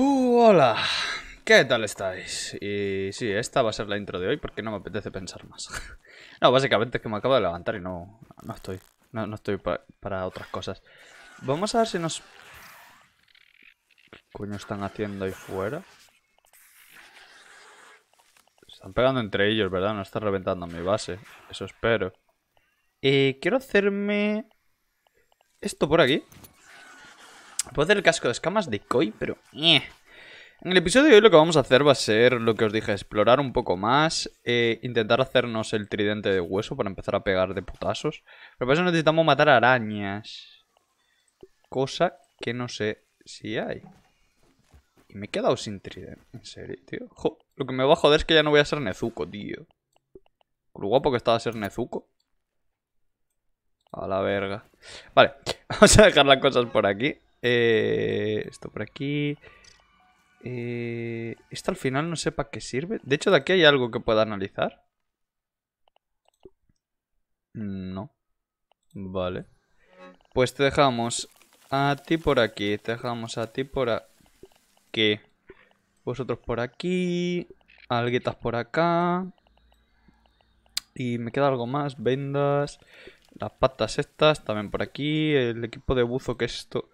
hola, ¿qué tal estáis? Y sí, esta va a ser la intro de hoy porque no me apetece pensar más. no, básicamente es que me acabo de levantar y no, no estoy. No, estoy para otras cosas. Vamos a ver si nos... ¿Qué coño están haciendo ahí fuera? Están pegando entre ellos, ¿verdad? No están reventando mi base. Eso espero. Eh, quiero hacerme... Esto por aquí. Puedo hacer el casco de escamas de Koi, pero... Eh. En el episodio de hoy lo que vamos a hacer va a ser lo que os dije, explorar un poco más, eh, intentar hacernos el tridente de hueso para empezar a pegar de putazos. Pero para eso necesitamos matar arañas. Cosa que no sé si hay. Y me he quedado sin tridente, en serio, tío. lo que me va a joder es que ya no voy a ser Nezuko, tío. Lo guapo que estaba a ser Nezuko. A la verga. Vale, vamos a dejar las cosas por aquí. Eh, esto por aquí. Eh, esto al final no sé para qué sirve. De hecho, de aquí hay algo que pueda analizar. No. Vale. Pues te dejamos a ti por aquí. Te dejamos a ti por aquí. Vosotros por aquí. Alguitas por acá. Y me queda algo más. Vendas. Las patas estas también por aquí. El equipo de buzo que es esto...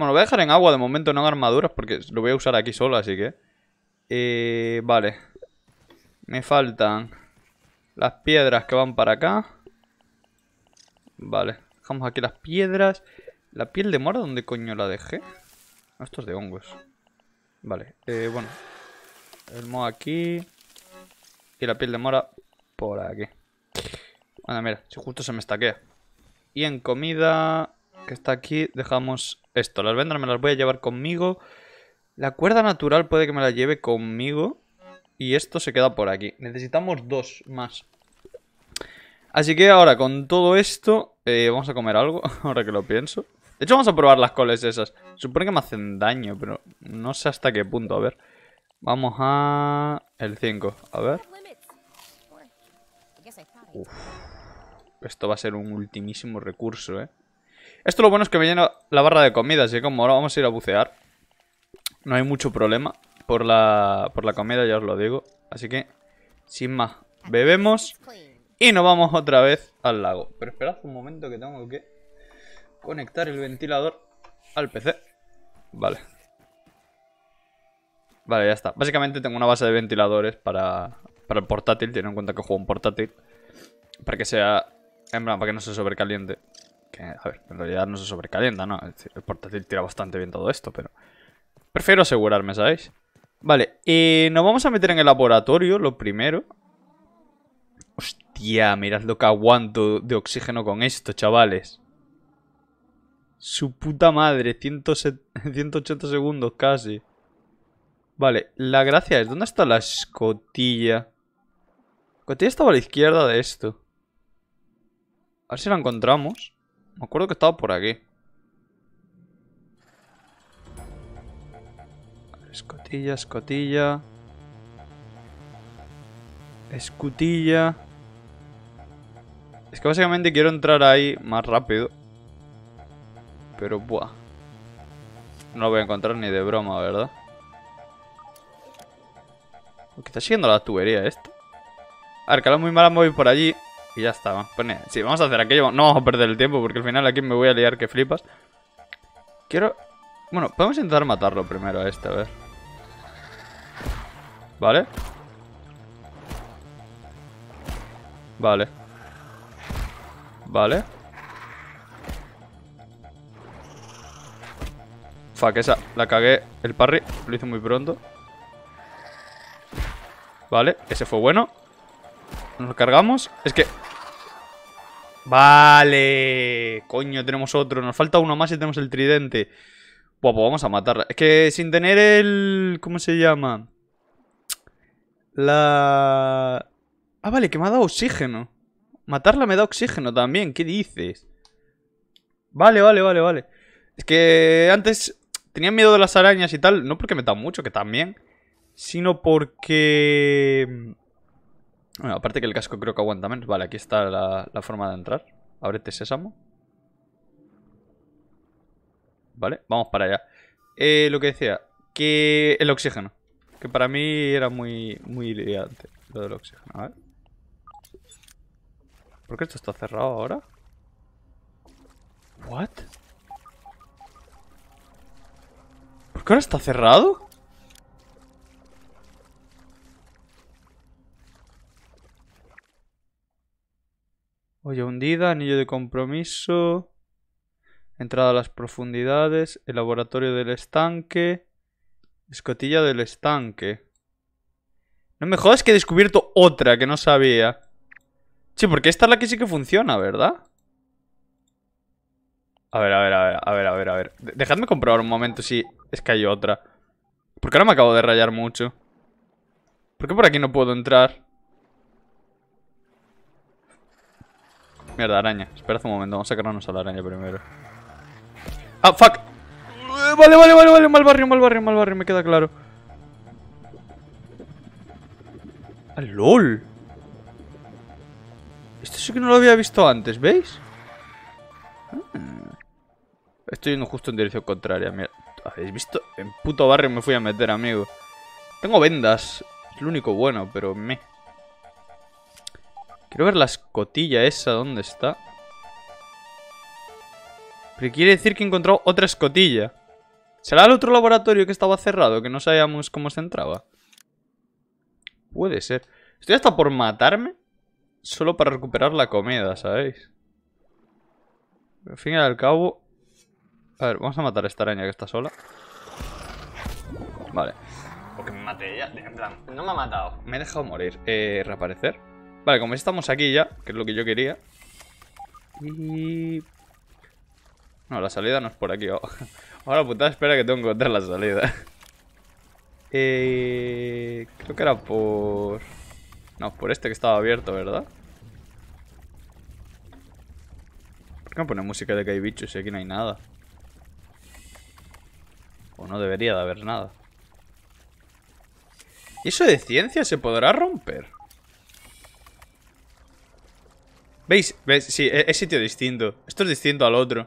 Bueno, lo voy a dejar en agua de momento, no en armaduras, porque lo voy a usar aquí solo, así que... Eh, vale. Me faltan las piedras que van para acá. Vale. Dejamos aquí las piedras. ¿La piel de mora dónde coño la dejé? Estos esto es de hongos. Vale. Eh, bueno. El mo aquí. Y la piel de mora por aquí. Bueno, mira, si justo se me estaquea. Y en comida que está aquí, dejamos esto. Las vendas me las voy a llevar conmigo. La cuerda natural puede que me la lleve conmigo. Y esto se queda por aquí. Necesitamos dos más. Así que ahora, con todo esto, eh, vamos a comer algo, ahora que lo pienso. De hecho, vamos a probar las coles esas. Supone que me hacen daño, pero no sé hasta qué punto. A ver. Vamos a... El 5. A ver. Esto va a ser un ultimísimo recurso, ¿eh? Esto lo bueno es que me llena la barra de comida, así que como ahora vamos a ir a bucear, no hay mucho problema por la, comida, ya os lo digo. Así que, sin más, bebemos y nos vamos otra vez al lago. Pero esperad un momento que tengo que conectar el ventilador al PC. Vale. Vale, ya está. Básicamente tengo una base de ventiladores para, para el portátil, teniendo en cuenta que juego un portátil. Para que sea... En para que no se sobrecaliente. Eh, a ver, en realidad no se sobrecalienta, ¿no? el portátil tira bastante bien todo esto, pero... Prefiero asegurarme, ¿sabéis? Vale, eh, nos vamos a meter en el laboratorio, lo primero. Hostia, mirad lo que aguanto de oxígeno con esto, chavales. Su puta madre, 180 segundos casi. Vale, la gracia es, ¿dónde está la escotilla? La escotilla estaba a la izquierda de esto. A ver si la encontramos. Me acuerdo que estaba por aquí. Escotilla, escotilla. Escotilla Es que básicamente quiero entrar ahí más rápido. Pero, buah. No lo voy a encontrar ni de broma, ¿verdad? ¿Qué está siguiendo la tubería esta? A ver, que a muy mala voy por allí. Y ya está, sí, vamos a hacer aquello, no vamos a perder el tiempo porque al final aquí me voy a liar que flipas. Quiero... Bueno, podemos intentar matarlo primero a este, a ver. ¿Vale? Vale. Vale. Fuck, esa la cagué el parry. Lo hice muy pronto. Vale, ese fue bueno. Nos cargamos. Es que Vale. Coño, tenemos otro. Nos falta uno más y tenemos el tridente. Buah, pues vamos a matarla. Es que sin tener el... ¿Cómo se llama? La... Ah, vale, que me ha dado oxígeno. Matarla me da oxígeno también. ¿Qué dices? Vale, vale, vale, vale. Es que antes tenía miedo de las arañas y tal. No porque me da mucho, que también. Sino porque aparte que el casco creo que aguanta menos. Vale, aquí está la, forma de entrar. Ábrete, sésamo. Vale, vamos para allá. Eh, lo que decía, que el oxígeno. Que para mí era muy, muy liante lo del oxígeno. A ver. ¿Por qué esto está cerrado ahora? ¿What? ¿Por qué ahora está cerrado? Olla hundida, anillo de compromiso. Entrada a las profundidades. El laboratorio del estanque. Escotilla del estanque. No me jodas que he descubierto otra que no sabía. Sí, porque esta es la que sí que funciona, ¿verdad? A ver, a ver, a ver, a ver, a ver, a ver. Dejadme comprobar un momento si es que hay otra. Porque ahora me acabo de rayar mucho. ¿Por qué por aquí no puedo entrar? Mierda, araña. Espera un momento, vamos a sacarnos a la araña primero. ¡Ah, fuck! Vale, vale, vale, vale, mal barrio, mal barrio, mal barrio, me queda claro. ¡Ah, LOL! Esto sí que no lo había visto antes, ¿veis? Ah. Estoy yendo justo en dirección contraria, ¿Habéis visto? En puto barrio me fui a meter, amigo. Tengo vendas. Es lo único bueno, pero me... Quiero ver la escotilla esa, ¿dónde está? Pero quiere decir que he encontrado otra escotilla. ¿Será el otro laboratorio que estaba cerrado? Que no sabíamos cómo se entraba. Puede ser. Estoy hasta por matarme. Solo para recuperar la comida, ¿sabéis? Al fin y al cabo... A ver, vamos a matar a esta araña que está sola. Vale. Porque me mate ella, En plan, no me ha matado. Me he dejado morir. Eh, reaparecer. Vale, como estamos aquí ya, que es lo que yo quería. No, la salida no es por aquí. Ahora puta, espera que tengo que encontrar la salida. Eh... Creo que era por... No, por este que estaba abierto, ¿verdad? ¿Por qué me pone música de que hay bichos y aquí no hay nada? O no debería de haber nada. ¿Y eso de ciencia se podrá romper? ¿Veis? Sí, e-, es, sitio distinto. Esto es distinto al otro.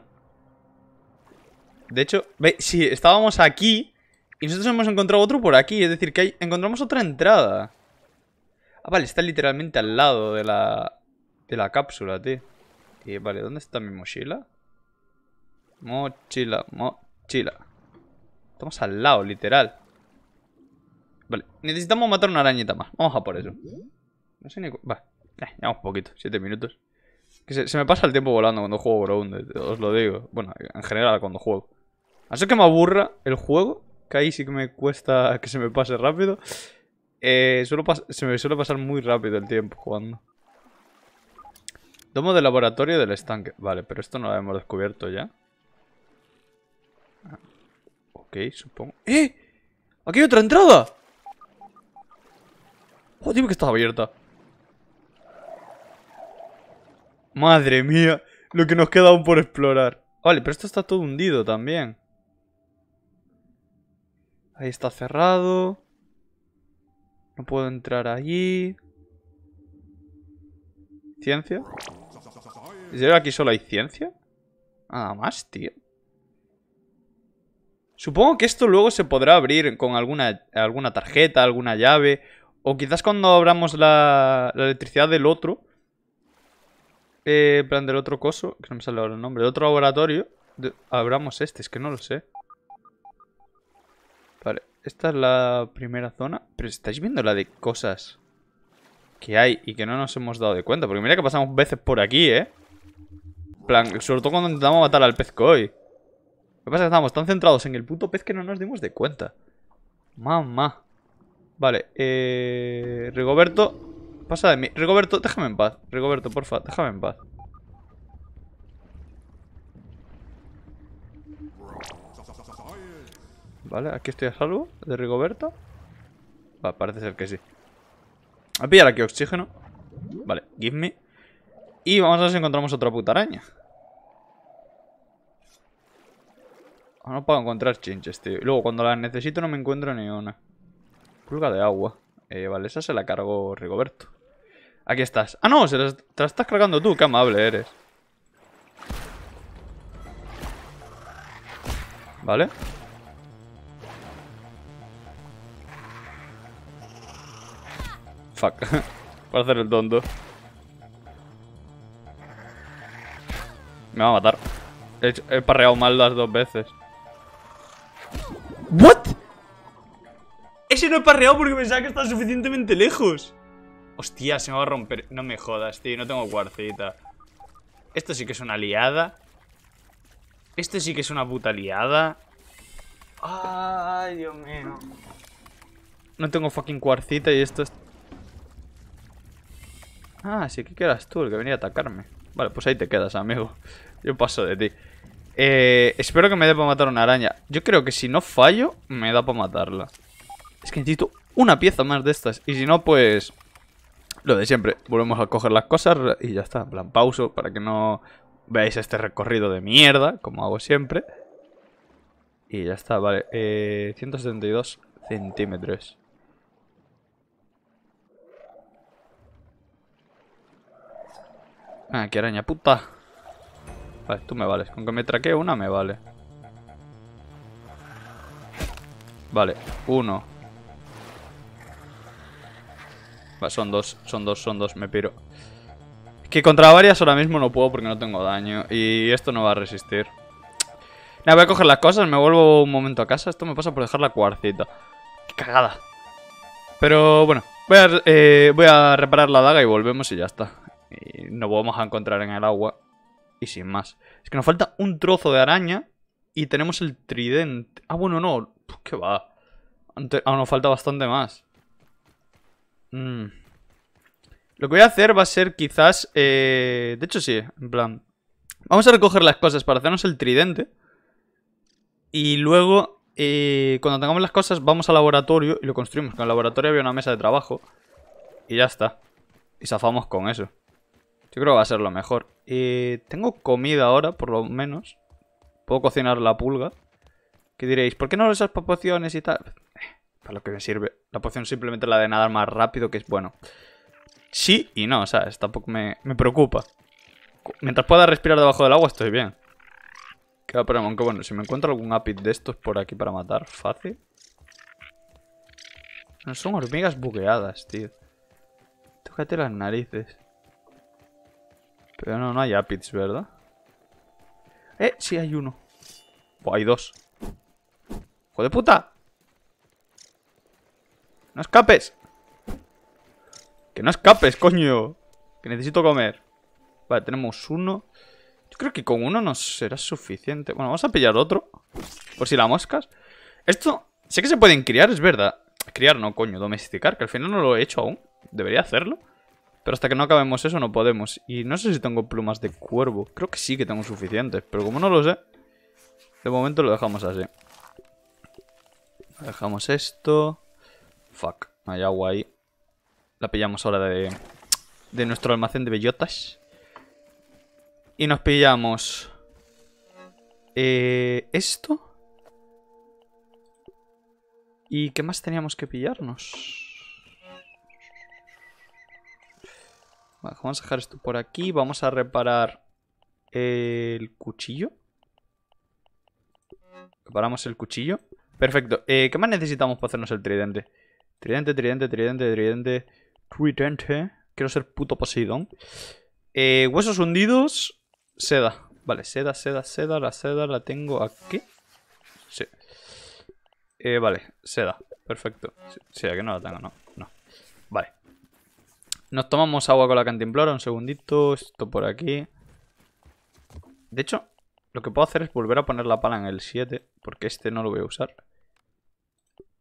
De hecho, ¿veis? Sí, estábamos aquí y nosotros hemos encontrado otro por aquí. Es decir, que encontramos otra entrada. Ah, vale, está literalmente al lado de la, de la cápsula, tío. Y vale, ¿dónde está mi mochila? Mochila, mochila. Estamos al lado, literal. Vale, necesitamos matar una arañita más. Vamos a por eso. No sé ni... Va, eh, ya un poquito, siete minutos. Que se, me pasa el tiempo volando cuando juego Grounded, os lo digo. Bueno, en general cuando juego. Así que me aburra el juego, que ahí sí que me cuesta que se me pase rápido. Eh, se me suele pasar muy rápido el tiempo jugando. Domo de laboratorio del estanque. Vale, pero esto no lo hemos descubierto ya. Ok, supongo. ¡Eh! ¡Aquí hay otra entrada! ¡Oh, dime que está abierta! Madre mía, lo que nos queda aún por explorar. Vale, pero esto está todo hundido también. Ahí está cerrado. No puedo entrar allí. ¿Ciencia? ¿Y que aquí solo hay ciencia? Nada más, tío. Supongo que esto luego se podrá abrir con alguna, alguna tarjeta, alguna llave. O quizás cuando abramos la electricidad del otro eh, plan del otro coso, que no me sale ahora el nombre, otro laboratorio, abramos este, es que no lo sé. Vale, esta es la primera zona, pero estáis viendo la de cosas que hay y que no nos hemos dado de cuenta, porque mira que pasamos veces por aquí, ¿eh? plan, sobre todo cuando intentamos matar al pez koi. Lo que pasa es que estamos tan centrados en el puto pez que no nos dimos de cuenta. Mamá. Vale, eh... Rigoberto, Pasa de mí. Rigoberto, déjame en paz. Rigoberto, porfa, déjame en paz. Vale, aquí estoy a salvo de Rigoberto. Vale, parece ser que sí. A pillar aquí oxígeno. Vale, give me. Y vamos a ver si encontramos otra puta araña. Ah, no puedo encontrar chinches, tío. luego cuando las necesito no me encuentro ni una. Pulga de agua. Eh, vale, esa se la cargo Rigoberto. Aquí estás. Ah, no, se te la estás cargando tú. Qué amable eres. Vale. Fuck. Voy a hacer el tonto. Me va a matar. He, he parreado mal las dos veces. ¿What? Ese no he parreado porque pensaba que estaba suficientemente lejos. Hostia, se me va a romper. No me jodas, tío. No tengo cuarcita. Esto sí que es una liada. Esto sí que es una puta liada. Ay, Dios mío. No tengo fucking cuarcita y esto es... Ah, sí que quedas tú el que venía a atacarme. Vale, pues ahí te quedas, amigo. Yo paso de ti. Eh, espero que me dé para matar una araña. Yo creo que si no fallo, me da para matarla. Es que necesito una pieza más de estas. Y si no, pues... Lo de siempre, volvemos a coger las cosas y ya está. En plan, pauso para que no veáis este recorrido de mierda, como hago siempre. Y ya está, vale. 172 eh, centímetros. Ah, qué araña puta. Vale, tú me vales. Con que me traquee una, me vale. Vale, uno. son dos, son dos, son dos, me piro. Que contra varias ahora mismo no puedo porque no tengo daño. Y esto no va a resistir. Nada, voy a coger las cosas, me vuelvo un momento a casa. Esto me pasa por dejar la cuarcita. ¡Qué cagada! Pero bueno, eh, voy a, reparar la daga y volvemos y ya está. Y nos vamos a encontrar en el agua. Y sin más. Es que nos falta un trozo de araña y tenemos el tridente. Ah, bueno, no. Pues, ¿Qué va? aún ah, nos falta bastante más. Mm. Lo que voy a hacer va a ser quizás... Eh, de hecho sí, en plan... Vamos a recoger las cosas para hacernos el tridente. Y luego, eh, cuando tengamos las cosas, vamos al laboratorio y lo construimos. Que en el laboratorio había una mesa de trabajo. Y ya está. Y zafamos con eso. Yo creo que va a ser lo mejor. Eh... Tengo comida ahora, por lo menos. Puedo cocinar la pulga. qué diréis, ¿por qué no esas pociones y tal? para lo que me sirve. La poción simplemente la de nadar más rápido, que es bueno. Sí y no, o sea, Tampoco me, preocupa. Mientras pueda respirar debajo del agua estoy bien. Queda pero aunque bueno, si me encuentro algún apid de estos por aquí para matar, fácil. No son hormigas bugueadas, tío. Tócate las narices. Pero no, no hay apids, ¿verdad? Eh, sí hay uno. O hay dos. ¡Hijo de puta! ¡No escapes! ¡Que no escapes, coño! Que necesito comer. Vale, tenemos uno. Yo creo que con uno nos será suficiente. Bueno, vamos a pillar otro. Por si la moscas. Esto... Sé que se pueden criar, es verdad. Criar no, coño. Domesticar, que al final no lo he hecho aún. Debería hacerlo. Pero hasta que no acabemos eso no podemos. Y no sé si tengo plumas de cuervo. Creo que sí que tengo suficientes. Pero como no lo sé... De momento lo dejamos así. Dejamos esto. Fuck, hay La pillamos ahora de, de nuestro almacén de bellotas. Y nos pillamos... Eh, esto. ¿Y qué más teníamos que pillarnos? vamos a dejar esto por aquí. Vamos a reparar el cuchillo. Reparamos el cuchillo. Perfecto. Eh, ¿Qué más necesitamos para hacernos el tridente? Tridente, tridente, tridente, tridente. Tridente. Quiero ser puto Poseidón. Eh, huesos hundidos. Seda. Vale, seda, seda, seda. La seda la tengo aquí. Sí. Eh, vale, seda. Perfecto. Sí, que no la tengo, no. No. Vale. Nos tomamos agua con la cantimplora. Un segundito. Esto por aquí. De hecho, lo que puedo hacer es volver a poner la pala en el 7. Porque este no lo voy a usar.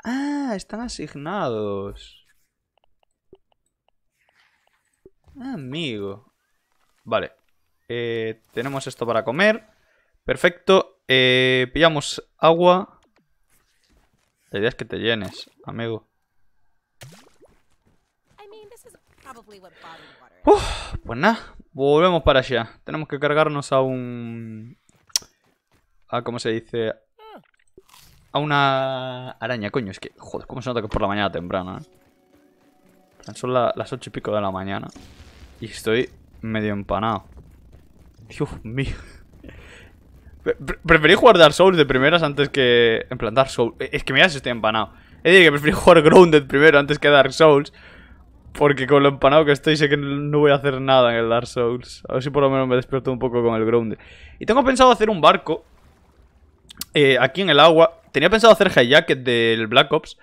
Ah, están asignados. Amigo. Vale. Eh, tenemos esto para comer. Perfecto. Eh, pillamos agua. La idea es que te llenes, amigo. pues nada, volvemos para allá. Tenemos que cargarnos a un... A, ¿Cómo se dice? a una araña, coño. Es que, joder, cómo se nota que es por la mañana temprano, eh? Son las ocho y pico de la mañana. Y estoy medio empanado. Dios mío. preferí jugar Dark Souls de primeras antes que... En plan, Dark Souls... E, es que mira si estoy empanado. He dicho que preferí jugar Grounded primero antes que Dark Souls. Porque con lo empanado que estoy sé que no voy a hacer nada en el Dark Souls. A ver si por lo menos me despierto un poco con el Grounded. Y tengo pensado hacer un barco eh, aquí en el agua. Tenía pensado hacer jacket del Black Ops,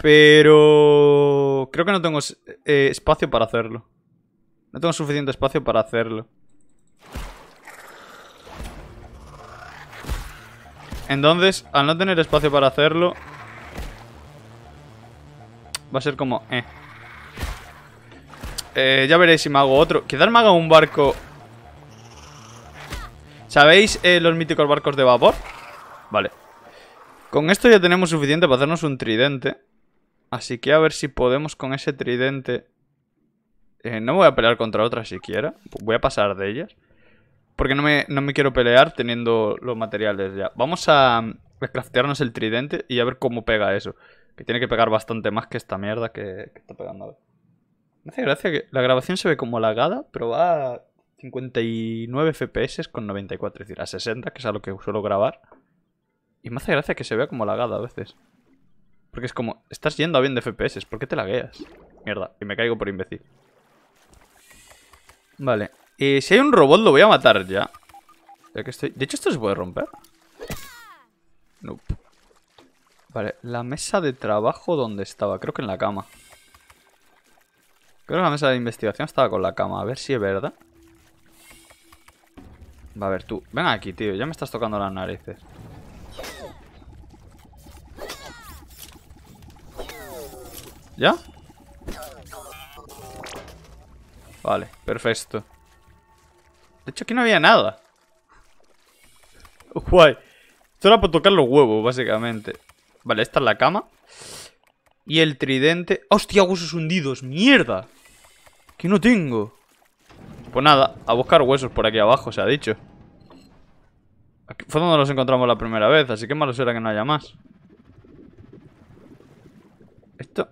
pero creo que no tengo eh, espacio para hacerlo. No tengo suficiente espacio para hacerlo. Entonces, al no tener espacio para hacerlo, va a ser como... Eh. ya veréis si me hago otro. Quizás me haga un barco... ¿Sabéis los míticos barcos de vapor? Vale. Con esto ya tenemos suficiente para hacernos un tridente. Así que a ver si podemos con ese tridente... Eh, no voy a pelear contra otra siquiera. Voy a pasar de ellas. Porque no me, quiero pelear teniendo los materiales ya. Vamos a, mm, a el tridente y a ver cómo pega eso. Que tiene que pegar bastante más que esta mierda que, está pegando. Me hace gracia que la grabación se ve como lagada, pero va a 59 FPS con 94, es decir, a 60, que es a lo que suelo grabar. Y me hace gracia que se vea como lagada a veces. Porque es como, estás yendo a bien de FPS, ¿por qué te lagueas? Mierda, y me caigo por imbécil. Vale. Y si hay un robot lo voy a matar ya. que estoy... De hecho, ¿esto se puede romper? Nope. Vale, la mesa de trabajo donde estaba, creo que en la cama. Creo que la mesa de investigación estaba con la cama, a ver si es verdad. Va a ver tú, ven aquí, tío, ya me estás tocando las narices. ¿Ya? Vale, perfecto. De hecho, aquí no había nada. Guay. Esto era para tocar los huevos, básicamente. Vale, esta es la cama. Y el tridente... ¡Hostia, huesos hundidos! ¡Mierda! Que no tengo. Pues nada, a buscar huesos por aquí abajo, se ha dicho. Aquí fue donde los encontramos la primera vez, así que malo será que no haya más. Esto...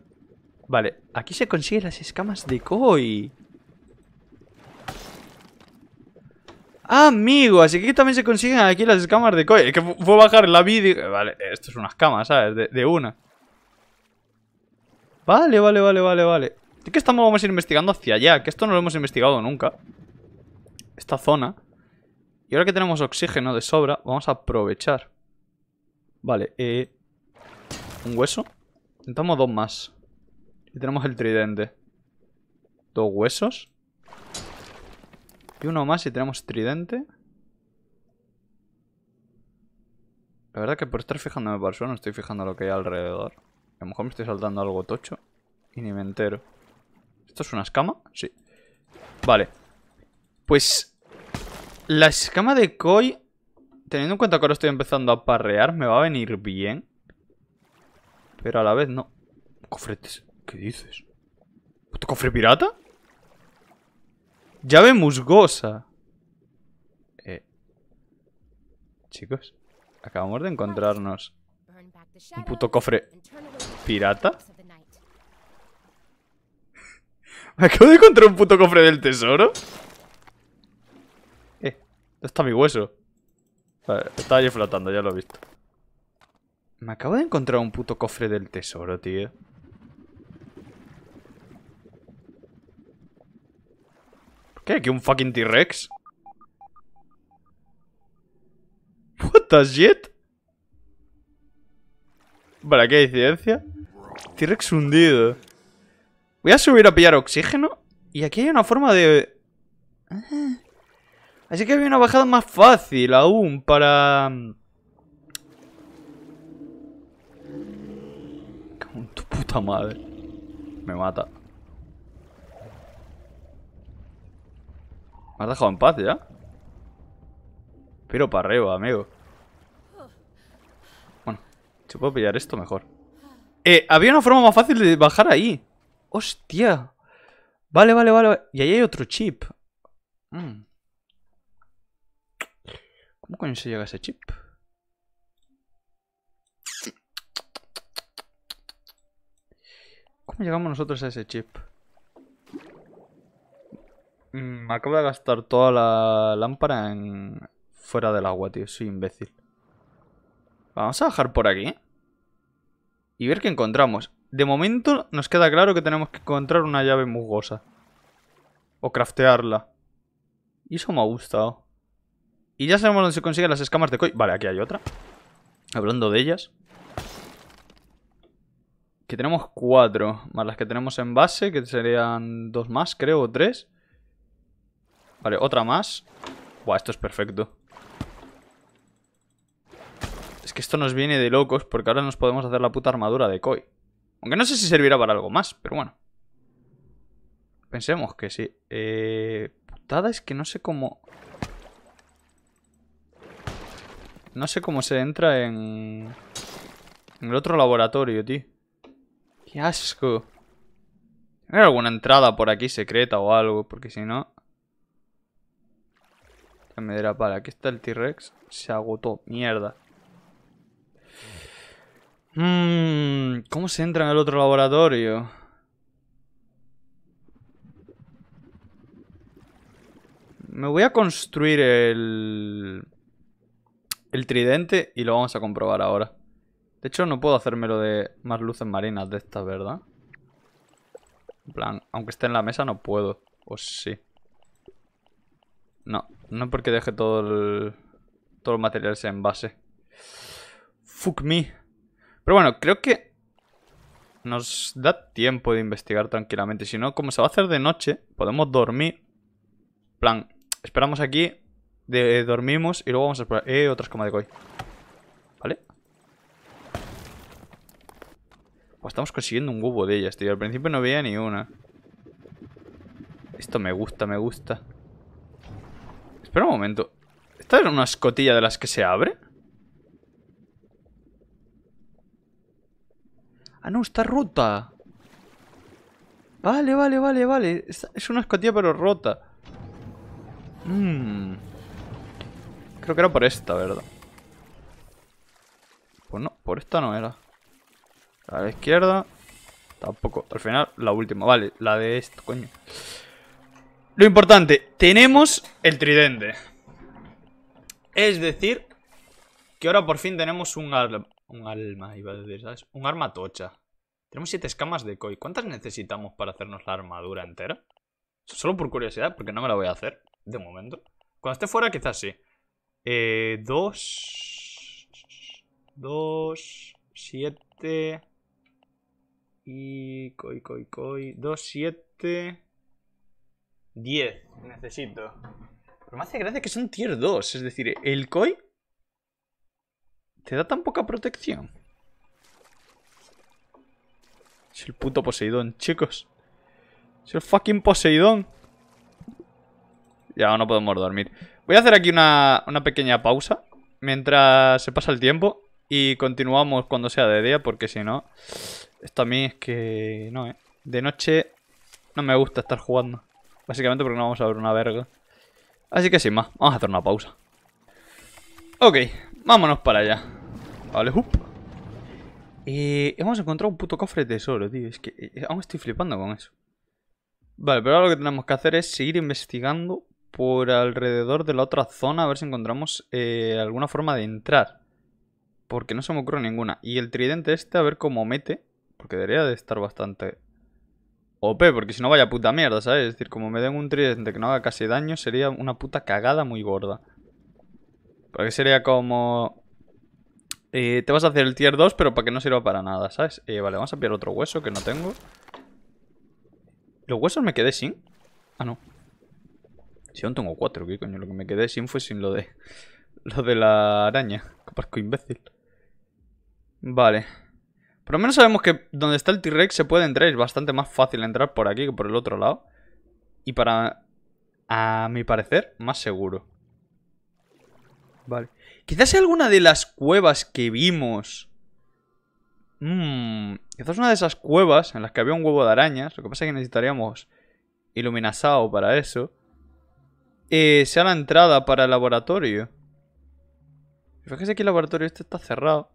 Vale, aquí se consiguen las escamas de koi. Amigo, así que también se consiguen aquí las escamas de koi. Es que fue bajar la vídeo. Vale, esto es una escama, ¿sabes? De, una. Vale, vale, vale, vale, vale. Es que estamos vamos a ir investigando hacia allá, que esto no lo hemos investigado nunca. Esta zona. Y ahora que tenemos oxígeno de sobra, vamos a aprovechar. Vale, eh... Un hueso. Intentamos dos más. Y tenemos el tridente. Dos huesos. Y uno más y tenemos tridente. La verdad que por estar fijándome para el suelo, no estoy fijando lo que hay alrededor. A lo mejor me estoy saltando algo tocho. Y ni me entero. ¿Esto es una escama? Sí. Vale. Pues... La escama de Koi... Teniendo en cuenta que ahora estoy empezando a parrear, me va a venir bien. Pero a la vez no. Cofretes. ¿Qué dices? ¿Puto cofre pirata? Llave musgosa. Eh. Chicos, acabamos de encontrarnos un puto cofre pirata. Me acabo de encontrar un puto cofre del tesoro. Eh, ¿dónde está mi hueso? Vale, estaba flotando, ya lo he visto. Me acabo de encontrar un puto cofre del tesoro, tío. ¿Qué? ¿Que un fucking T-Rex? What the shit? ¿Para qué hay ciencia? T-Rex hundido. Voy a subir a pillar oxígeno. Y aquí hay una forma de... Ah. Así que había una bajada más fácil aún para... tu puta madre. Me mata. Me has dejado en paz ya. Pero para arriba, amigo. Bueno, si puedo pillar esto, mejor. Eh, había una forma más fácil de bajar ahí. ¡Hostia! Vale, vale, vale. Y ahí hay otro chip. Mm. ¿Cómo coño se llega a ese chip? ¿Cómo llegamos nosotros a ese chip? me acabo de gastar toda la lámpara en... fuera del agua, tío. Soy imbécil. Vamos a bajar por aquí. Y ver qué encontramos. De momento nos queda claro que tenemos que encontrar una llave musgosa. O craftearla. Y eso me ha gustado. Y ya sabemos dónde se consiguen las escamas de coi... Vale, aquí hay otra. Hablando de ellas. Que tenemos cuatro. Más las que tenemos en base, que serían dos más, creo, o tres. Vale, otra más. Buah, esto es perfecto. Es que esto nos viene de locos porque ahora nos podemos hacer la puta armadura de Koi. Aunque no sé si servirá para algo más, pero bueno. Pensemos que sí. Eh, putada es que no sé cómo... No sé cómo se entra en... En el otro laboratorio, tío. ¡Qué asco! Hay alguna entrada por aquí secreta o algo, porque si no... Me dirá, vale, Aquí está el T-Rex. Se agotó. Mierda. Mmm. ¿Cómo se entra en el otro laboratorio? Me voy a construir el... El tridente y lo vamos a comprobar ahora. De hecho, no puedo hacérmelo de más luces marinas de estas, ¿verdad? En plan, aunque esté en la mesa no puedo. O sí. No, no porque deje todo el, todo el material sea en base. Fuck me. Pero bueno, creo que nos da tiempo de investigar tranquilamente. Si no, como se va a hacer de noche, podemos dormir. plan, esperamos aquí, dormimos y luego vamos a explorar. Eh, otras como de coi ¿Vale? estamos consiguiendo un huevo de ellas, tío. Al principio no veía ni una. Esto me gusta, me gusta. Espera un momento. ¿Esta era una escotilla de las que se abre? Ah, no, está rota. Vale, vale, vale, vale. Es una escotilla pero rota. Hmm. Creo que era por esta, ¿verdad? Pues no, por esta no era. A la izquierda. Tampoco. Al final, la última. Vale, la de esto, coño. Lo importante, tenemos el tridente. Es decir, que ahora por fin tenemos un alma. Un alma, iba a decir, ¿sabes? Un arma tocha. Tenemos siete escamas de koi. ¿Cuántas necesitamos para hacernos la armadura entera? Solo por curiosidad, porque no me la voy a hacer. De momento. Cuando esté fuera, quizás sí. Eh, dos... Dos... Siete... Y... Koi, koi, koi... Dos, siete... 10 necesito. Pero me hace gracia que son tier 2. Es decir, el koi te da tan poca protección. Es el puto Poseidón, chicos. Es el fucking Poseidón. Ya, no podemos dormir. Voy a hacer aquí una, una pequeña pausa. Mientras se pasa el tiempo. Y continuamos cuando sea de día, porque si no... Esto a mí es que... No, eh. De noche no me gusta estar jugando. Básicamente porque no vamos a ver una verga. Así que sin más, vamos a hacer una pausa. Ok, vámonos para allá. Vale, Y eh, hemos encontrado un puto cofre de tesoro, tío. Es que eh, aún estoy flipando con eso. Vale, pero ahora lo que tenemos que hacer es seguir investigando por alrededor de la otra zona a ver si encontramos eh, alguna forma de entrar. Porque no se me ocurre ninguna. Y el tridente este a ver cómo mete. Porque debería de estar bastante OP, porque si no vaya puta mierda, ¿sabes? Es decir, como me den un tridente que no haga casi daño, sería una puta cagada muy gorda. Porque sería como... Eh, te vas a hacer el tier 2, pero para que no sirva para nada, ¿sabes? Eh, vale, vamos a pillar otro hueso que no tengo. ¿Los huesos me quedé sin? Ah, no. Si aún tengo cuatro, ¿qué coño? Lo que me quedé sin fue sin lo de... Lo de la araña. Qué parco imbécil. Vale. Por lo menos sabemos que donde está el T-Rex se puede entrar. Es bastante más fácil entrar por aquí que por el otro lado. Y para... A mi parecer, más seguro. Vale. Quizás sea alguna de las cuevas que vimos. Mmm. Quizás una de esas cuevas en las que había un huevo de arañas. Lo que pasa es que necesitaríamos iluminasao para eso. Eh, sea la entrada para el laboratorio. Fíjese que el laboratorio este está cerrado.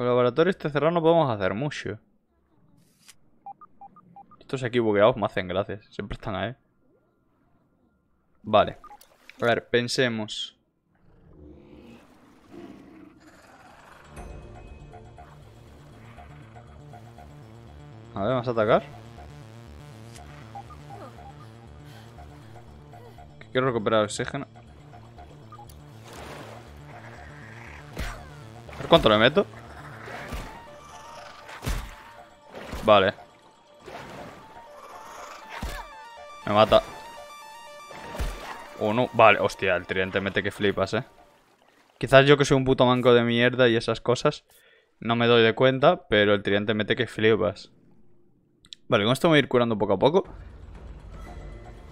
Con el laboratorio este cerrado no podemos hacer mucho. Estos aquí bugueados me hacen gracias. Siempre están ahí. Vale. A ver, pensemos. A ver, vamos a atacar? Quiero recuperar oxígeno. A ver cuánto le meto. Vale. Me mata. Uno. Oh, vale, hostia, el tridente mete que flipas, eh. Quizás yo que soy un puto manco de mierda y esas cosas. No me doy de cuenta, pero el tridente mete que flipas. Vale, con esto voy a ir curando poco a poco.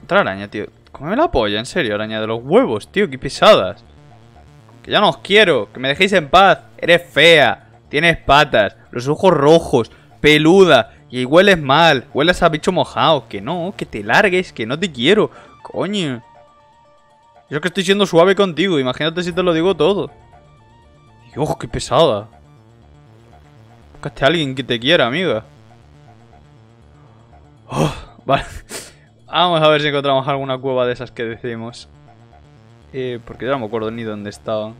Otra araña, tío. me la apoya en serio, araña de los huevos, tío. Qué pisadas. Que ya no os quiero. Que me dejéis en paz. Eres fea. Tienes patas. Los ojos rojos peluda, y hueles mal, hueles a bicho mojado, que no, que te largues, que no te quiero, coño. Yo que estoy siendo suave contigo, imagínate si te lo digo todo. Dios, qué pesada. Buscaste a alguien que te quiera, amiga. Oh, vale. Vamos a ver si encontramos alguna cueva de esas que decimos. Eh, porque yo no me acuerdo ni dónde estaban.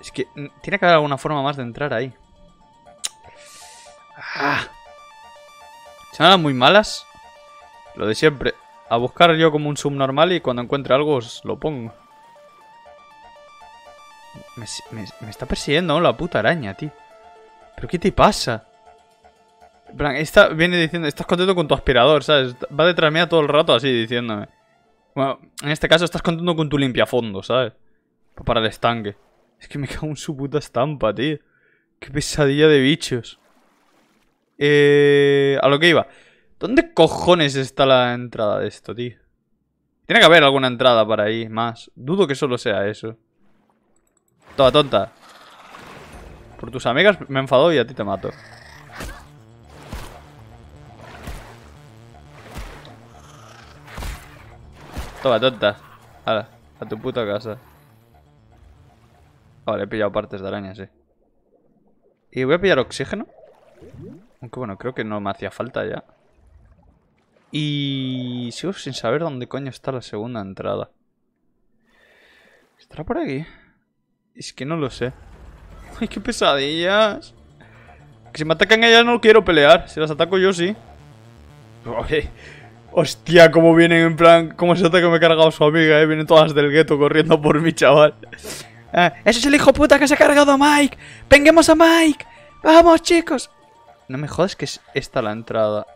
Es que mm, tiene que haber alguna forma más de entrar ahí. Son ah. las muy malas. Lo de siempre. A buscar yo como un subnormal y cuando encuentre algo lo pongo. Me, está persiguiendo la puta araña, tío. ¿Pero qué te pasa? plan, viene diciendo, estás contento con tu aspirador, ¿sabes? Va detrás mía todo el rato así diciéndome. Bueno, en este caso estás contento con tu limpiafondo, ¿sabes? Para el estanque. Es que me cago en su puta estampa, tío. Qué pesadilla de bichos. Eh, a lo que iba. ¿Dónde cojones está la entrada de esto, tío? Tiene que haber alguna entrada para ahí más. Dudo que solo sea eso. Toma, tonta. Por tus amigas me enfado y a ti te mato. Toma, tonta. a tu puta casa. Vale, he pillado partes de araña, sí. ¿Y voy a pillar oxígeno? Aunque bueno, creo que no me hacía falta ya. Y sigo sin saber dónde coño está la segunda entrada. ¿Estará por aquí? Es que no lo sé. ¡Ay, qué pesadillas! Que si me atacan ellas no quiero pelear. Si las ataco yo sí. Oye. Hostia, cómo vienen en plan... Cómo se nota que me he cargado su amiga, eh. Vienen todas del gueto corriendo por mi chaval. Ah, ¡Ese es el hijo puta que se ha cargado a Mike! ¡Venguemos a Mike! ¡Vamos, chicos! No me jodas que es esta la entrada.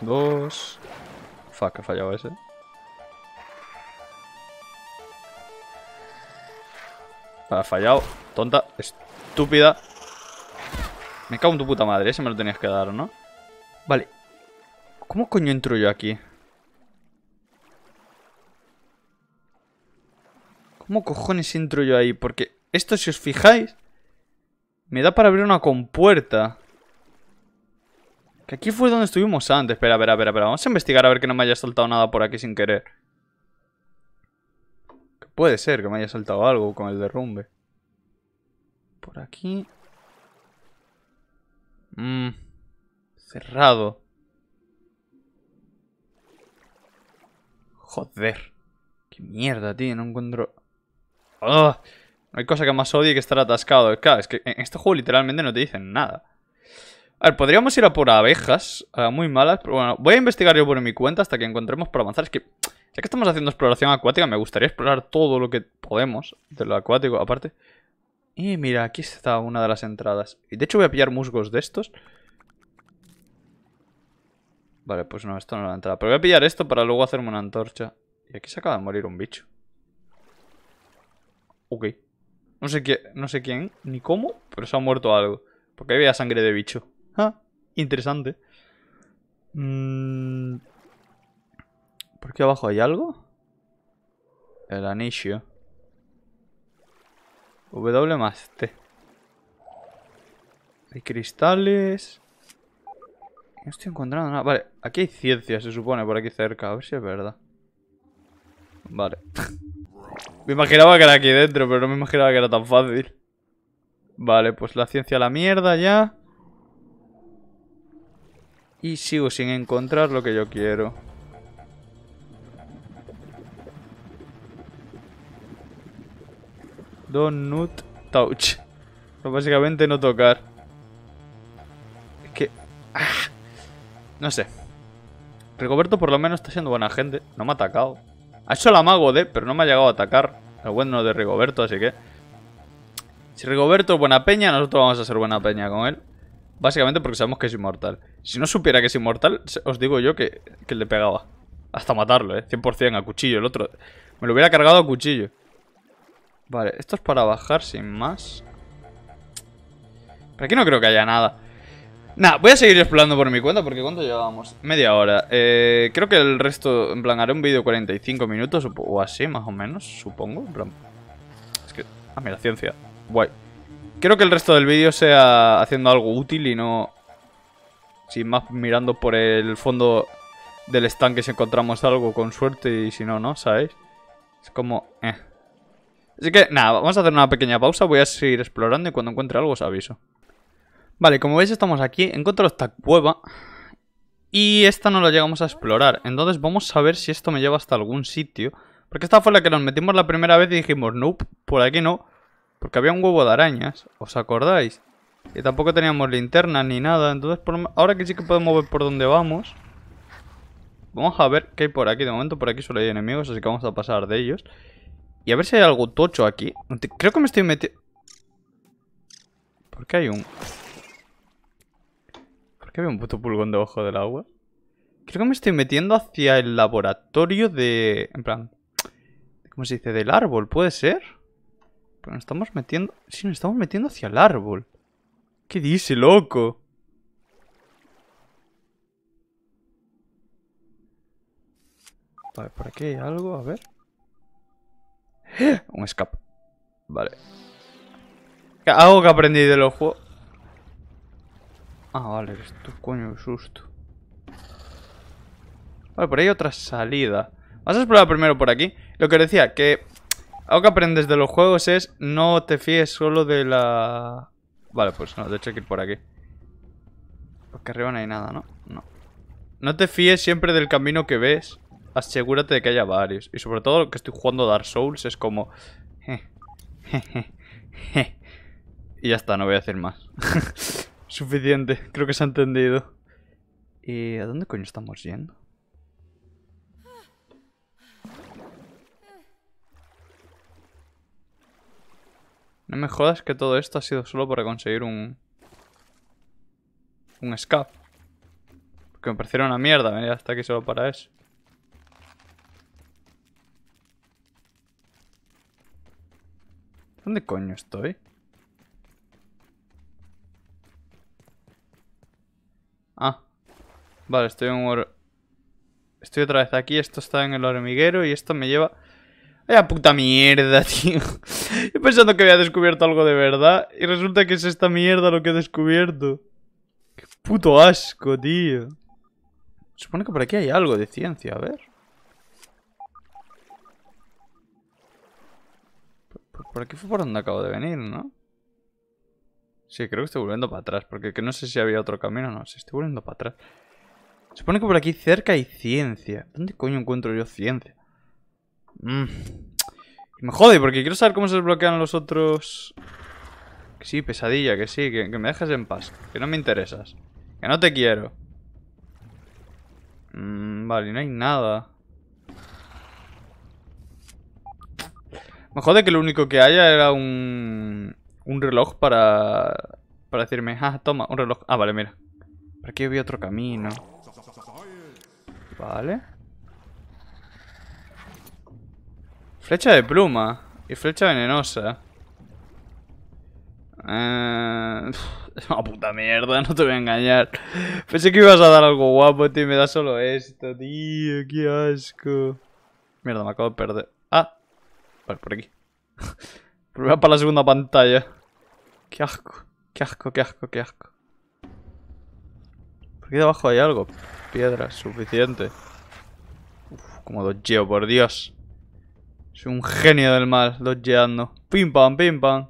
Dos. Fuck, ha fallado ese. Ha fallado. Tonta. Estúpida. Me cago en tu puta madre. Ese me lo tenías que dar, ¿no? Vale. ¿Cómo coño entro yo aquí? ¿Cómo cojones entro yo ahí? Porque esto, si os fijáis, me da para abrir una compuerta. Que aquí fue donde estuvimos antes. Espera, espera, espera, espera. Vamos a investigar a ver que no me haya saltado nada por aquí sin querer. Puede ser que me haya saltado algo con el derrumbe. Por aquí. Mmm. Cerrado. Joder. Qué mierda, tío. No encuentro... Oh, no hay cosa que más odie que estar atascado. es que en este juego literalmente no te dicen nada. A ver, podríamos ir a por abejas, eh, muy malas, pero bueno, voy a investigar yo por mi cuenta hasta que encontremos para avanzar. Es que, ya que estamos haciendo exploración acuática, me gustaría explorar todo lo que podemos de lo acuático, aparte. Y mira, aquí está una de las entradas. Y de hecho voy a pillar musgos de estos. Vale, pues no, esto no es la entrada. Pero voy a pillar esto para luego hacerme una antorcha. Y aquí se acaba de morir un bicho. Ok. No sé, qué, no sé quién ni cómo, pero se ha muerto algo. Porque había sangre de bicho. Ah, interesante. Mm. ¿Por qué abajo hay algo? El anillo. W más T. Hay cristales. No estoy encontrando nada. Vale, aquí hay ciencia, se supone, por aquí cerca. A ver si es verdad. Vale. Me imaginaba que era aquí dentro, pero no me imaginaba que era tan fácil. Vale, pues la ciencia a la mierda ya. Y sigo sin encontrar lo que yo quiero. Donut touch. Pues básicamente no tocar. Es que... Ah, no sé. Recoberto por lo menos está siendo buena gente. No me ha atacado. Ha hecho la mago de, eh, pero no me ha llegado a atacar. El bueno de Rigoberto, así que... Si Rigoberto es buena peña, nosotros vamos a ser buena peña con él. Básicamente porque sabemos que es inmortal. Si no supiera que es inmortal, os digo yo que, que le pegaba. Hasta matarlo, ¿eh? 100% a cuchillo. El otro... Me lo hubiera cargado a cuchillo. Vale, esto es para bajar sin más. Pero aquí no creo que haya nada. Nada, voy a seguir explorando por mi cuenta porque ¿cuánto llevamos Media hora. Eh, creo que el resto, en plan, haré un vídeo 45 minutos o así, más o menos, supongo. Es que... Ah, mira, ciencia. Guay. Creo que el resto del vídeo sea haciendo algo útil y no... Sin más, mirando por el fondo del estanque si encontramos algo con suerte y si no, ¿no? ¿Sabéis? Es como... Eh. Así que, nada, vamos a hacer una pequeña pausa, voy a seguir explorando y cuando encuentre algo os aviso. Vale, como veis estamos aquí, encuentro esta cueva y esta no la llegamos a explorar. Entonces vamos a ver si esto me lleva hasta algún sitio. Porque esta fue la que nos metimos la primera vez y dijimos, nope, por aquí no. Porque había un huevo de arañas, ¿os acordáis? Y tampoco teníamos linterna ni nada. Entonces ahora que sí que podemos ver por dónde vamos. Vamos a ver qué hay por aquí. De momento por aquí solo hay enemigos, así que vamos a pasar de ellos. Y a ver si hay algo tocho aquí. Creo que me estoy metiendo... ¿Por qué hay un...? Que había un puto pulgón debajo del agua? Creo que me estoy metiendo hacia el laboratorio de... En plan... ¿Cómo se dice? Del árbol, ¿puede ser? Pero nos estamos metiendo... Sí, nos estamos metiendo hacia el árbol. ¿Qué dice, loco? ver, por aquí hay algo, a ver. ¡Eh! Un escape. Vale. Algo que aprendí de los Ah, vale, esto, coño, de susto. Vale, por ahí hay otra salida. ¿Vas a explorar primero por aquí. Lo que decía, que algo que aprendes de los juegos es no te fíes solo de la... Vale, pues no, de hecho hay que ir por aquí. Porque arriba no hay nada, ¿no? No. No te fíes siempre del camino que ves. Asegúrate de que haya varios. Y sobre todo lo que estoy jugando Dark Souls es como... Je, y ya está, no voy a hacer más. Suficiente, creo que se ha entendido. ¿Y a dónde coño estamos yendo? No me jodas que todo esto ha sido solo para conseguir un... Un escape Porque me pareciera una mierda venir hasta aquí solo para eso. ¿Dónde coño estoy? Ah. Vale, estoy en un Estoy otra vez aquí, esto está en el hormiguero y esto me lleva... Ay, puta mierda, tío! Yo pensando que había descubierto algo de verdad y resulta que es esta mierda lo que he descubierto. ¡Qué puto asco, tío! Supone que por aquí hay algo de ciencia, a ver. por aquí fue por donde acabo de venir, ¿no? Sí, creo que estoy volviendo para atrás, porque que no sé si había otro camino no. Si estoy volviendo para atrás. Se supone que por aquí cerca hay ciencia. ¿Dónde coño encuentro yo ciencia? Mm. Me jode, porque quiero saber cómo se desbloquean los otros... Que sí, pesadilla, que sí, que, me dejes en paz. Que no me interesas. Que no te quiero. Mm, vale, no hay nada. Me jode que lo único que haya era un un reloj para, para decirme, ah, toma, un reloj. Ah, vale, mira. Por aquí había otro camino. Vale. Flecha de pluma y flecha venenosa. Eh, es una puta mierda, no te voy a engañar. Pensé que ibas a dar algo guapo, tío, y me da solo esto, tío, qué asco. Mierda, me acabo de perder. Ah, por aquí. Primero para la segunda pantalla. Qué asco, qué asco, qué asco, qué asco. Por debajo hay algo. Piedra, suficiente. Uf, como dos por Dios. Soy un genio del mal, los yando. Pim pam, pim pam.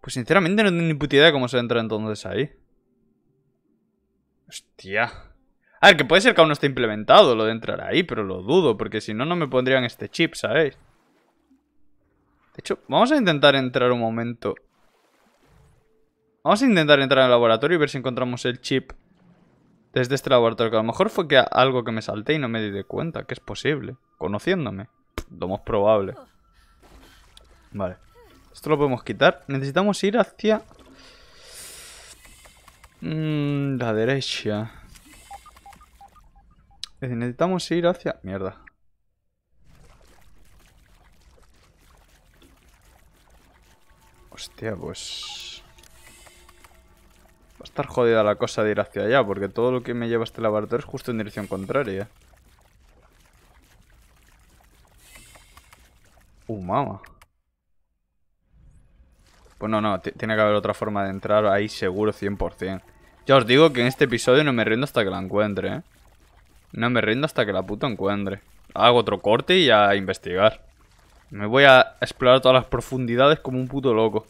Pues sinceramente no tengo ni puta idea de cómo se entra entonces ahí. Hostia. A ver, que puede ser que aún no esté implementado lo de entrar ahí, pero lo dudo, porque si no, no me pondrían este chip, ¿sabéis? De hecho, vamos a intentar entrar un momento Vamos a intentar entrar al laboratorio y ver si encontramos el chip desde este laboratorio. Que a lo mejor fue que algo que me salté y no me di de cuenta, que es posible. Conociéndome. Lo más probable. Vale. Esto lo podemos quitar. Necesitamos ir hacia... Mm, la derecha. necesitamos ir hacia... Mierda. Hostia, pues estar jodida la cosa de ir hacia allá, porque todo lo que me lleva a este laboratorio es justo en dirección contraria. Uh, mama. Pues no, no, tiene que haber otra forma de entrar ahí seguro 100%. Ya os digo que en este episodio no me rindo hasta que la encuentre, ¿eh? No me rindo hasta que la puta encuentre. Hago otro corte y a investigar. Me voy a explorar todas las profundidades como un puto loco.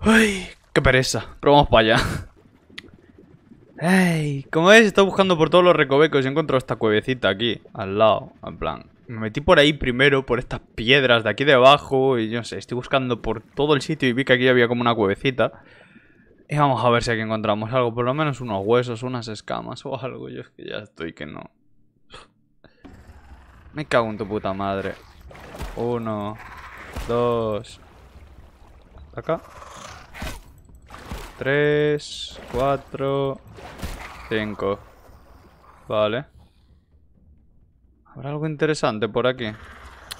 ¡Ay! Qué pereza. Pero vamos para allá. ¡Ey! como he estado buscando por todos los recovecos y encuentro esta cuevecita aquí, al lado, en plan. Me metí por ahí primero, por estas piedras de aquí debajo y yo no sé, estoy buscando por todo el sitio y vi que aquí había como una cuevecita. Y vamos a ver si aquí encontramos algo, por lo menos unos huesos, unas escamas o algo. Yo es que ya estoy que no. Me cago en tu puta madre. Uno, dos... Acá. 3, 4, 5. Vale. ¿Habrá algo interesante por aquí?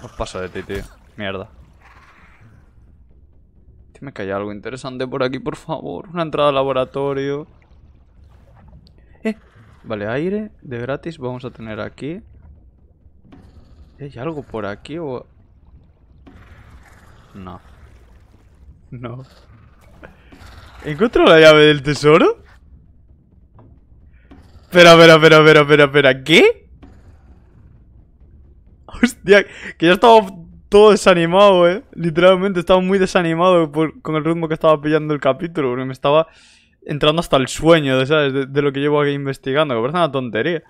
Os paso de ti, tío. Mierda. Dime que hay algo interesante por aquí, por favor. Una entrada al laboratorio. Eh. Vale, aire de gratis vamos a tener aquí. ¿Hay algo por aquí o...? No. No. ¿Encuentro la llave del tesoro? Espera, espera, espera, espera, espera, ¿qué? Hostia, que ya estaba todo desanimado, eh Literalmente estaba muy desanimado con el ritmo que estaba pillando el capítulo Porque me estaba entrando hasta el sueño, ¿sabes? De, lo que llevo aquí investigando, que parece una tontería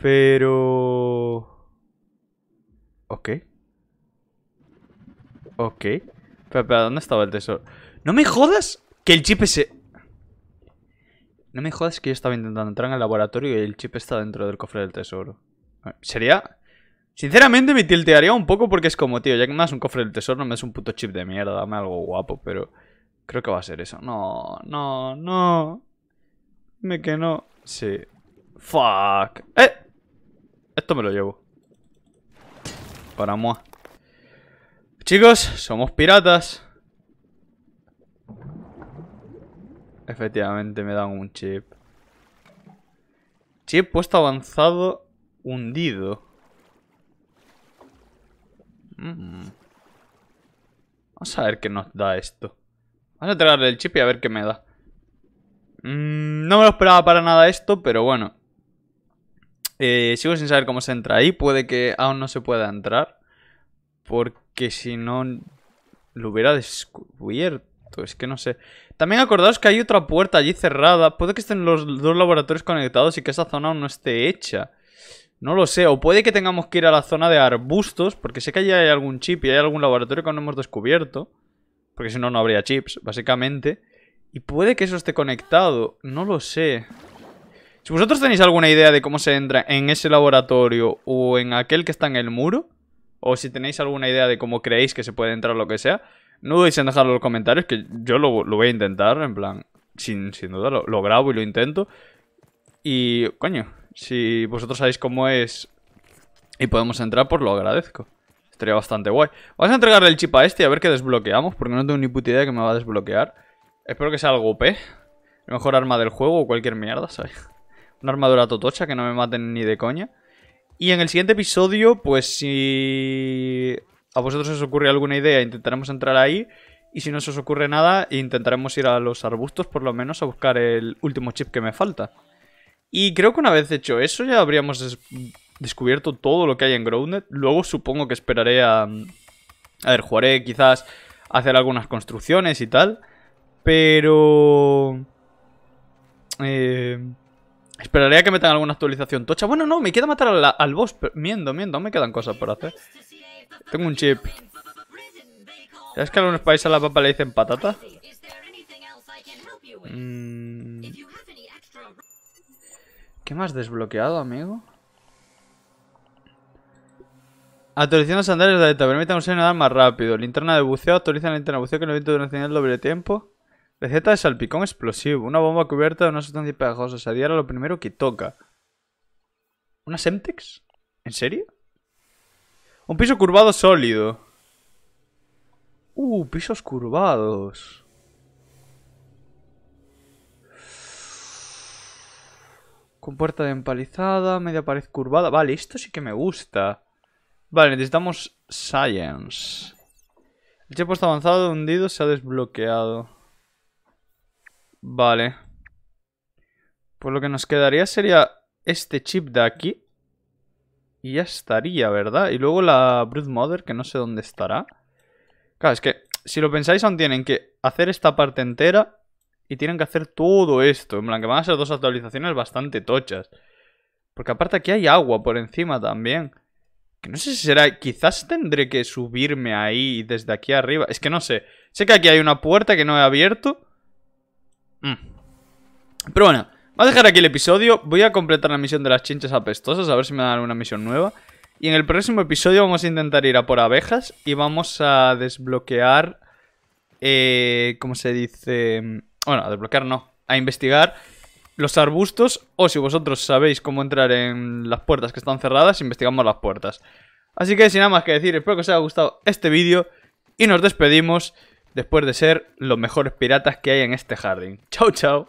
Pero... Ok Ok Espera, ¿dónde estaba el tesoro? No me jodas que el chip ese... No me jodas que yo estaba intentando entrar en el laboratorio y el chip está dentro del cofre del tesoro. Eh, Sería... Sinceramente me tiltearía un poco porque es como, tío, ya que me das un cofre del tesoro, no me das un puto chip de mierda, dame algo guapo, pero... Creo que va a ser eso. No, no, no. Me que no. Sí. Fuck. ¡Eh! Esto me lo llevo. Para moi. Chicos, somos piratas. Efectivamente, me dan un chip. Chip puesto avanzado hundido. Mm. Vamos a ver qué nos da esto. Vamos a traerle el chip y a ver qué me da. Mm, no me lo esperaba para nada esto, pero bueno. Eh, sigo sin saber cómo se entra ahí. Puede que aún no se pueda entrar. Porque si no... Lo hubiera descubierto. Es que no sé. También acordaos que hay otra puerta allí cerrada. Puede que estén los dos laboratorios conectados y que esa zona no esté hecha. No lo sé. O puede que tengamos que ir a la zona de arbustos, porque sé que allí hay algún chip y hay algún laboratorio que no hemos descubierto. Porque si no, no habría chips, básicamente. Y puede que eso esté conectado. No lo sé. Si vosotros tenéis alguna idea de cómo se entra en ese laboratorio o en aquel que está en el muro, o si tenéis alguna idea de cómo creéis que se puede entrar lo que sea, no dudéis en dejarlo en los comentarios, que yo lo, voy a intentar, en plan, sin, duda, lo, grabo y lo intento. Y, coño, si vosotros sabéis cómo es y podemos entrar, pues lo agradezco. Estaría bastante guay. Vamos a entregarle el chip a este y a ver qué desbloqueamos, porque no tengo ni puta idea que me va a desbloquear. Espero que sea algo OP. El mejor arma del juego o cualquier mierda, ¿sabes? Una armadura totocha que no me maten ni de coña. Y en el siguiente episodio, pues si a vosotros os ocurre alguna idea, intentaremos entrar ahí. Y si no se os ocurre nada, intentaremos ir a los arbustos por lo menos a buscar el último chip que me falta. Y creo que una vez hecho eso ya habríamos descubierto todo lo que hay en Grounded. Luego supongo que esperaré a... A ver, jugaré quizás a hacer algunas construcciones y tal. Pero... Eh... Esperaré a que tengan alguna actualización tocha. Bueno, no, me queda matar al, boss. Miendo, miendo, me quedan cosas por hacer. Tengo un chip. ¿Sabes que en algunos países a la papa le dicen patata? Mm. ¿Qué más desbloqueado, amigo? Actualización de andares de aleta. Permite nadar más rápido. Linterna de buceo. autoriza la linterna de buceo que no de una señal doble tiempo. Receta de salpicón explosivo. Una bomba cubierta de una sustancia pegajosa. Se adhiere lo primero que toca. ¿Una Semtex? ¿En serio? Un piso curvado sólido. Uh, pisos curvados. Con puerta de empalizada, media pared curvada. Vale, esto sí que me gusta. Vale, necesitamos science. El chepo está avanzado, hundido, se ha desbloqueado. Vale. Pues lo que nos quedaría sería este chip de aquí. Y ya estaría, ¿verdad? Y luego la Brood Mother, que no sé dónde estará. Claro, es que si lo pensáis, aún tienen que hacer esta parte entera y tienen que hacer todo esto. En plan, que van a ser dos actualizaciones bastante tochas. Porque aparte aquí hay agua por encima también. Que no sé si será... Quizás tendré que subirme ahí desde aquí arriba. Es que no sé. Sé que aquí hay una puerta que no he abierto. Mm. Pero bueno, Voy a dejar aquí el episodio. Voy a completar la misión de las chinches apestosas, a ver si me dan una misión nueva. Y en el próximo episodio vamos a intentar ir a por abejas y vamos a desbloquear... Eh, ¿Cómo se dice? Bueno, a desbloquear no. A investigar los arbustos o si vosotros sabéis cómo entrar en las puertas que están cerradas, investigamos las puertas. Así que sin nada más que decir, espero que os haya gustado este vídeo y nos despedimos después de ser los mejores piratas que hay en este jardín. Chao, chao.